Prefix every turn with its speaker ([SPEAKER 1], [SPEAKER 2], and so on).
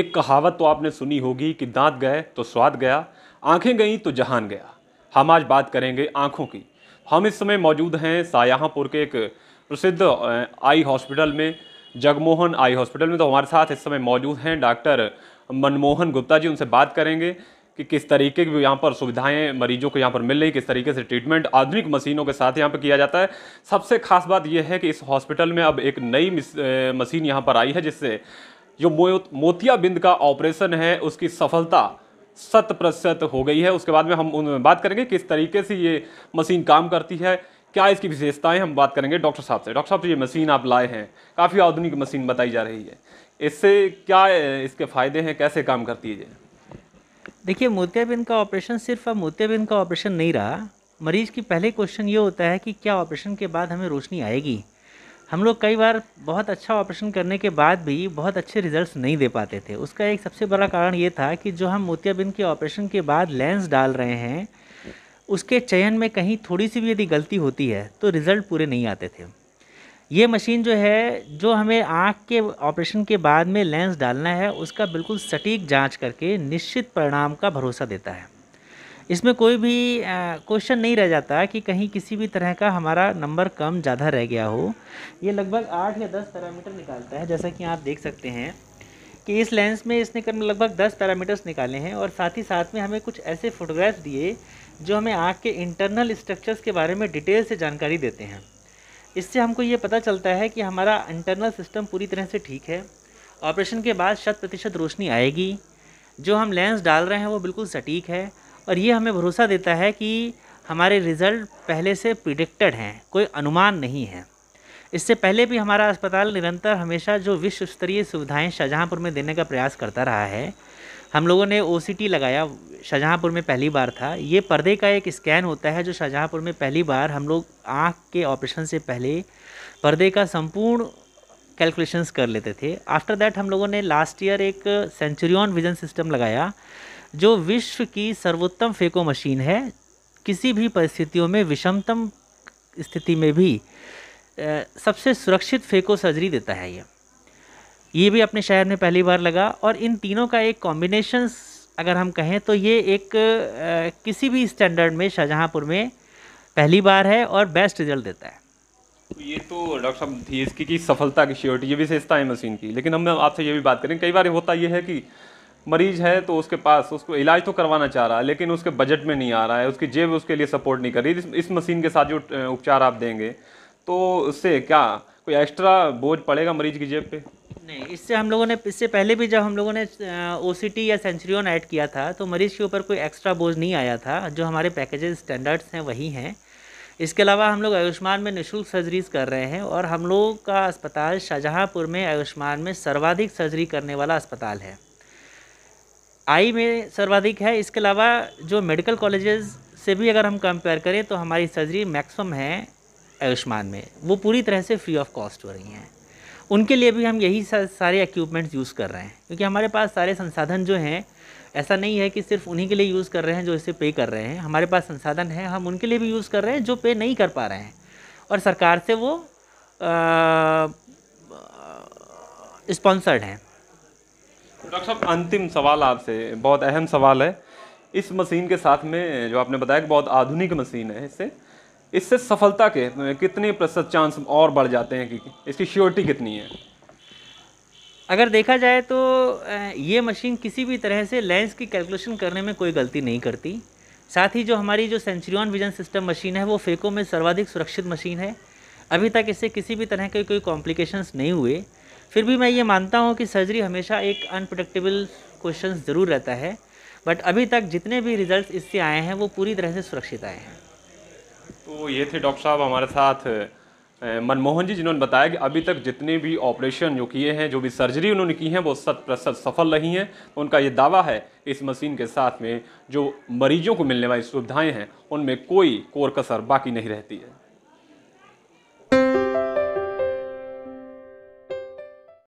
[SPEAKER 1] एक कहावत तो आपने सुनी होगी कि दांत गए तो स्वाद गया आंखें गई तो जहान गया हम आज बात करेंगे आंखों की हम इस समय मौजूद हैं सायाहापुर के एक प्रसिद्ध आई हॉस्पिटल में जगमोहन आई हॉस्पिटल में तो हमारे साथ इस समय मौजूद हैं डॉक्टर मनमोहन गुप्ता जी उनसे बात करेंगे कि किस तरीके की यहाँ पर सुविधाएं मरीजों को यहाँ पर मिल रही किस तरीके से ट्रीटमेंट आधुनिक मशीनों के साथ यहाँ पर किया जाता है सबसे खास बात यह है कि इस हॉस्पिटल में अब एक नई मशीन यहाँ पर आई है जिससे जो मोतियाबिंद का ऑपरेशन है उसकी सफलता शत प्रतिशत हो गई है उसके बाद में हम बात करेंगे किस तरीके से ये मशीन काम करती है क्या इसकी विशेषताएं हम बात करेंगे डॉक्टर साहब से डॉक्टर साहब ये मशीन आप लाए हैं काफ़ी आधुनिक मशीन बताई जा रही है इससे क्या इसके फ़ायदे हैं
[SPEAKER 2] कैसे काम करती है ये देखिए मोतियाबिंद का ऑपरेशन सिर्फ अब मोतियाबिंद का ऑपरेशन नहीं रहा मरीज की पहले क्वेश्चन ये होता है कि क्या ऑपरेशन के बाद हमें रोशनी आएगी हम लोग कई बार बहुत अच्छा ऑपरेशन करने के बाद भी बहुत अच्छे रिजल्ट्स नहीं दे पाते थे उसका एक सबसे बड़ा कारण ये था कि जो हम मोतियाबिंद के ऑपरेशन के बाद लेंस डाल रहे हैं उसके चयन में कहीं थोड़ी सी भी यदि गलती होती है तो रिज़ल्ट पूरे नहीं आते थे ये मशीन जो है जो हमें आँख के ऑपरेशन के बाद में लेंस डालना है उसका बिल्कुल सटीक जाँच करके निश्चित परिणाम का भरोसा देता है इसमें कोई भी क्वेश्चन नहीं रह जाता कि कहीं किसी भी तरह का हमारा नंबर कम ज़्यादा रह गया हो ये लगभग आठ या दस पैरामीटर निकालता है जैसा कि आप देख सकते हैं कि इस लेंस में इसने कम लगभग दस पैरामीटर्स निकाले हैं और साथ ही साथ में हमें कुछ ऐसे फोटोग्राफ्स दिए जो हमें आँख के इंटरनल स्ट्रक्चर्स के बारे में डिटेल से जानकारी देते हैं इससे हमको ये पता चलता है कि हमारा इंटरनल सिस्टम पूरी तरह से ठीक है ऑपरेशन के बाद शत प्रतिशत रोशनी आएगी जो हम लेंस डाल रहे हैं वो बिल्कुल सटीक है और ये हमें भरोसा देता है कि हमारे रिज़ल्ट पहले से प्रिडिक्टेड हैं कोई अनुमान नहीं है इससे पहले भी हमारा अस्पताल निरंतर हमेशा जो विश्व स्तरीय सुविधाएँ शाहजहाँपुर में देने का प्रयास करता रहा है हम लोगों ने ओ लगाया शाहजहाँपुर में पहली बार था ये पर्दे का एक स्कैन होता है जो शाहजहाँपुर में पहली बार हम लोग आँख के ऑपरेशन से पहले पर्दे का संपूर्ण कैलकुलेशंस कर लेते थे आफ्टर दैट हम लोगों ने लास्ट ईयर एक सेंचुरियन विजन सिस्टम लगाया जो विश्व की सर्वोत्तम फेको मशीन है किसी भी परिस्थितियों में विषमतम स्थिति में भी सबसे सुरक्षित फेको सर्जरी देता है ये ये भी अपने शहर में पहली बार लगा और इन तीनों का एक कॉम्बिनेशन अगर हम कहें तो ये एक आ, किसी भी स्टैंडर्ड में शाहजहाँपुर में पहली बार है और बेस्ट रिजल्ट देता है
[SPEAKER 1] तो ये तो डॉक्टर साहब थी इसकी की सफलता की श्योरिटी ये विशेषता है मशीन की लेकिन हम आपसे ये भी बात करें कई बार होता ये है कि मरीज है तो उसके पास उसको इलाज तो करवाना चाह रहा है लेकिन उसके बजट में नहीं आ रहा है उसकी जेब उसके लिए सपोर्ट नहीं कर रही इस, इस मशीन के साथ जो उपचार आप देंगे तो उससे क्या कोई एक्स्ट्रा बोझ पड़ेगा मरीज की जेब पे
[SPEAKER 2] नहीं इससे हम लोगों ने इससे पहले भी जब हम लोगों ने ओ या सेंचुरीन ऐड किया था तो मरीज़ के ऊपर कोई एक्स्ट्रा बोझ नहीं आया था जो हमारे पैकेजेस स्टैंडर्ड्स हैं वही हैं इसके अलावा हम लोग आयुष्मान में निशुल्क सर्जरीज कर रहे हैं और हम लोग का अस्पताल शाहजहाँपुर में आयुष्मान में सर्वाधिक सर्जरी करने वाला अस्पताल है आई में सर्वाधिक है इसके अलावा जो मेडिकल कॉलेजेस से भी अगर हम कंपेयर करें तो हमारी सर्जरी मैक्सिमम है आयुष्मान में वो पूरी तरह से फ्री ऑफ कॉस्ट हो रही हैं उनके लिए भी हम यही सारे इक्विपमेंट्स यूज़ कर रहे हैं क्योंकि हमारे पास सारे संसाधन जो हैं ऐसा नहीं है कि सिर्फ उन्हीं के लिए यूज़ कर रहे हैं जो इसे पे कर रहे हैं हमारे पास संसाधन है हम उनके लिए भी यूज़ कर रहे हैं जो पे नहीं कर पा रहे हैं और सरकार से वो स्पॉन्सर्ड हैं डॉक्टर साहब अंतिम
[SPEAKER 1] सवाल आपसे बहुत अहम सवाल है इस मशीन के साथ में जो आपने बताया कि बहुत आधुनिक मशीन है इससे इससे सफलता के कितने प्रतिशत चांस और बढ़ जाते हैं कि
[SPEAKER 2] इसकी श्योरिटी कितनी है अगर देखा जाए तो ये मशीन किसी भी तरह से लेंस की कैलकुलेशन करने में कोई गलती नहीं करती साथ ही जो हमारी जो सेंचुरियन विजन सिस्टम मशीन है वो फेको में सर्वाधिक सुरक्षित मशीन है अभी तक इससे किसी भी तरह के कोई कॉम्प्लिकेशंस नहीं हुए फिर भी मैं ये मानता हूँ कि सर्जरी हमेशा एक अनप्रडिक्टेबल क्वेश्चन ज़रूर रहता है बट अभी तक जितने भी रिजल्ट इससे आए हैं वो पूरी तरह से सुरक्षित आए हैं
[SPEAKER 1] तो ये थे डॉक्टर साहब हमारे साथ मनमोहन जी जिन्होंने बताया कि अभी तक जितने भी ऑपरेशन जो किए हैं जो भी सर्जरी उन्होंने की है वो शत प्रतिशत सफल रही हैं तो उनका ये दावा है इस मशीन के साथ में जो मरीजों को मिलने वाली सुविधाएं हैं उनमें कोई कोर कसर बाकी नहीं रहती है